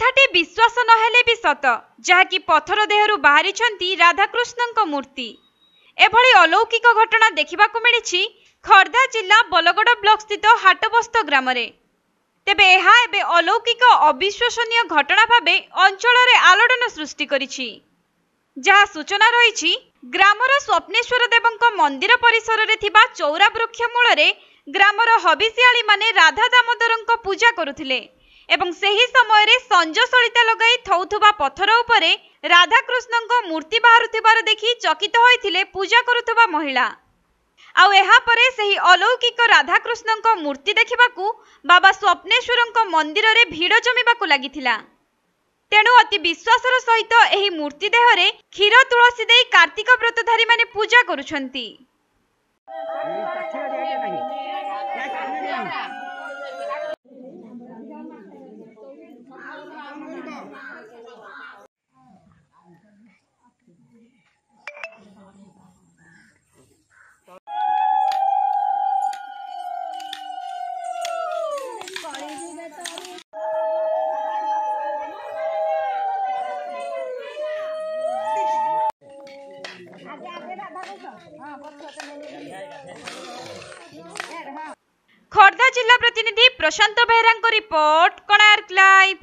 কথাটি বিশ্বাস ନହେଲେ ବି ସତ ଯାହାକି ପଥର ଦେହରୁ ବାହାରିଛନ୍ତି ରାଧାକୃଷ୍ଣଙ୍କ ମୂର୍ତ୍ତି ଏଭଳି ଅଲୌକିକ ଘଟଣା ଦେଖିବାକୁ ମିଳିଛି ଖୋର୍ଦ୍ଧା ଜିଲ୍ଲା ବଲଗଡ଼ ବ୍ଲକ ସ୍ଥିତ ହାଟବସ୍ତ ଗ୍ରାମରେ ତେବେ ଏହା ଏବେ ଅଲୌକିକ ଅବିଶ୍ୱସନୀୟ ଘଟଣା ଭାବେ ଅଞ୍ଚଳରେ ଆଲୋଡ଼ନ ସୃଷ୍ଟି କରିଛି ଯାହା ସୂଚନା ରହିଛି ଗ୍ରାମର ସ୍ୱପ୍ନେଶ୍ୱର ଦେବଙ୍କ ମନ୍ଦିର ପରିସରରେ ଥିବା ଚଉରା ବୃକ୍ଷ ମୂଳରେ ଗ୍ରାମର ହବିଶିଆଳିମାନେ ରାଧା ଦାମୋଦରଙ୍କ ପୂଜା କରୁଥିଲେ এবং সেই সময়ের সঞ্জশলিতা লগাই থাউথবা পথর উপরে রাধাকৃষ্ণঙ্ক মূর্তি বাহারুথিবার দেখি চকিত হয়েছিলেন পূজা করুথবা মহিলা ଆଉ ଏହାପରେ ସେହି ଅଲୌକିକ ରାଧାକୃଷ୍ଣଙ୍କ ମୂର୍ତ୍ତି ଦେଖିବାକୁ ବାବା ସ୍ୱପ୍ନେଶ୍ୱରଙ୍କ ମନ୍ଦିରରେ ଭିଡ଼ ଜମିବାକୁ ଲାଗିଥିଲା ତେଣୁ ଅତି ବିଶ୍ୱାସର ସହିତ ଏହି ମୂର୍ତ୍ତି ଦେହରେ କ୍ଷୀର ତୁଳସୀ ଦେଇ କାର୍ତ୍ତିକ ବ୍ରତଧାରୀମାନେ ପୂଜା କରୁଛନ୍ତି খর্দা জেলা প্রতিনিধি প্রশান্ত বেহরাঙ্ক রিপোর্ট কোণার্ক লাইভ